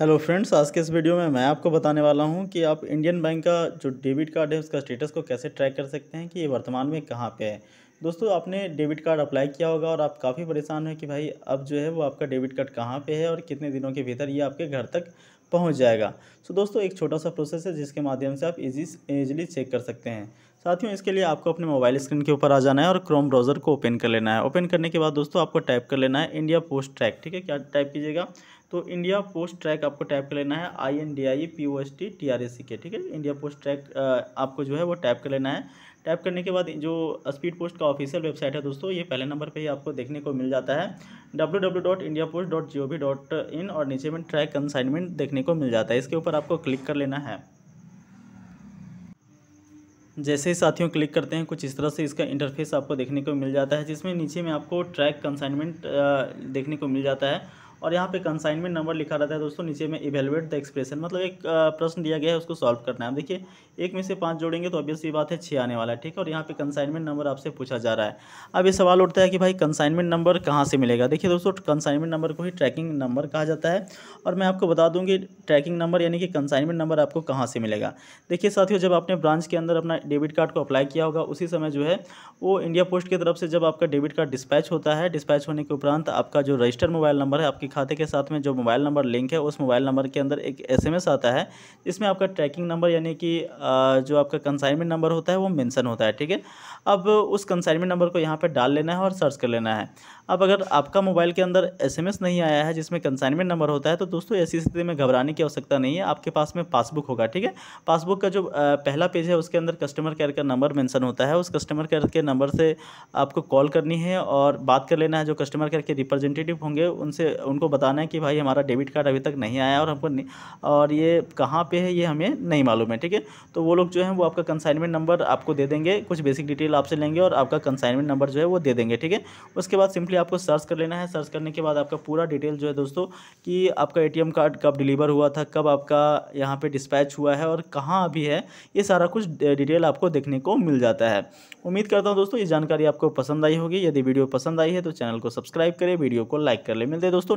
hello friends आज के इस वीडियो में मैं आपको बताने वाला हूं कि आप इंडियन बैंक का जो डेबिट कार्ड है उसका स्टेटस को कैसे ट्रैक कर सकते हैं कि ये वर्तमान में कहाँ पे है दोस्तों आपने डेबिट कार्ड अप्लाई किया होगा और आप काफ़ी परेशान हैं कि भाई अब जो है वो आपका डेबिट कार्ड कहाँ पे है और कितने दिनों के भीतर ये आपके घर तक पहुंच जाएगा सो दोस्तों एक छोटा सा प्रोसेस है जिसके माध्यम से आप इजी इजिली चेक कर सकते हैं साथियों इसके लिए आपको अपने मोबाइल स्क्रीन के ऊपर आ जाना है और क्रोम ब्राउज़र को ओपन कर लेना है ओपन करने के बाद दोस्तों आपको टाइप कर लेना है इंडिया पोस्ट ट्रैक ठीक है क्या टाइप कीजिएगा तो इंडिया पोस्ट ट्रैक आपको टाइप कर लेना है I N D I P O S T T R A C K ठीक है इंडिया पोस्ट ट्रैक आपको जो है वो टाइप कर लेना है टाइप करने के बाद जो स्पीड पोस्ट का ऑफिशियल वेबसाइट है दोस्तों ये पहले नंबर पे ही आपको देखने को मिल जाता है W W dot India post dot G O V dot in और नीचे में ट्रैक कंसाइनमेंट देखने देखने को मिल जाता है इसके ऊपर आपको क्लिक कर लेना है जैसे ही साथियों क्लिक करते हैं कुछ इस तरह से इसका इंटरफेस आपको देखने को मिल जाता है जिसमें नीचे में आपको ट्रैक कंसाइनमेंट देखने को मिल जाता है और यहाँ पे कंसाइनमेंट नंबर लिखा रहता है दोस्तों नीचे में इवेलुएट द एक्सप्रेशन मतलब एक प्रश्न दिया गया है उसको सॉल्व करना है देखिए एक में से पाँच जोड़ेंगे तो ऑब्वियस बात है छः आने वाला है ठीक है और यहाँ पे कंसाइनमेंट नंबर आपसे पूछा जा रहा है अब ये सवाल उठता है कि भाई कंसाइनमेंट नंबर कहाँ से मिलेगा देखिए दोस्तों कंसाइनमेंट नंबर को ही ट्रैकिंग नंबर कहा जाता है और मैं आपको बता दूँ कि ट्रैकिंग नंबर यानी कि कंसाइनमेंट नंबर आपको कहाँ से मिलेगा देखिए साथियों जब आपने ब्रांच के अंदर अपना डेबिट कार्ड को अप्लाई किया होगा उसी समय जो है वो इंडिया पोस्ट की तरफ से जब आपका डेबिट कार्ड डिस्पैच होता है डिस्पैच होने के उपरांत आपका जो रजिस्टर मोबाइल नंबर है आपके आपके खाते के साथ में जो मोबाइल नंबर लिंक है उस मोबाइल नंबर के अंदर एक एसएमएस आता है जिसमें आपका ट्रैकिंग नंबर यानी कि जो आपका कंसाइनमेंट नंबर होता है वो मेंशन होता है ठीक है अब उस कंसाइनमेंट नंबर को यहाँ पर डाल लेना है और सर्च कर लेना है अब अगर आपका मोबाइल के अंदर एस नहीं आया है जिसमें कंसाइनमेंट नंबर होता है तो दोस्तों ऐसी स्थिति में घबराने की आवश्यकता नहीं है आपके पास में पासबुक होगा ठीक है पासबुक का जो पहला पेज है उसके अंदर कस्टमर केयर का नंबर मैंसन होता है उस कस्टमर केयर के नंबर से आपको कॉल करनी है और बात कर लेना है जो कस्टमर केयर के रिप्रेजेंटेटिव होंगे उनसे उन उनको बताना है कि भाई हमारा डेबिट कार्ड अभी तक नहीं आया और हमको और ये कहाँ पे है ये हमें नहीं मालूम है ठीक है तो वो लोग जो है वो आपका कंसाइनमेंट नंबर आपको दे देंगे कुछ बेसिक डिटेल आपसे लेंगे और आपका कंसाइनमेंट नंबर जो है वो दे देंगे ठीक है उसके बाद सिंपली आपको सर्च कर लेना है सर्च करने के बाद आपका पूरा डिटेल जो है दोस्तों कि आपका ए कार्ड कब डिलीवर हुआ था कब आपका यहाँ पर डिस्पैच हुआ है और कहाँ अभी है ये सारा कुछ डिटेल आपको देखने को मिल जाता है उम्मीद करता हूँ दोस्तों ये जानकारी आपको पसंद आई होगी यदि वीडियो पसंद आई है तो चैनल को सब्सक्राइब करें वीडियो को लाइक कर ले मिलते हैं दोस्तों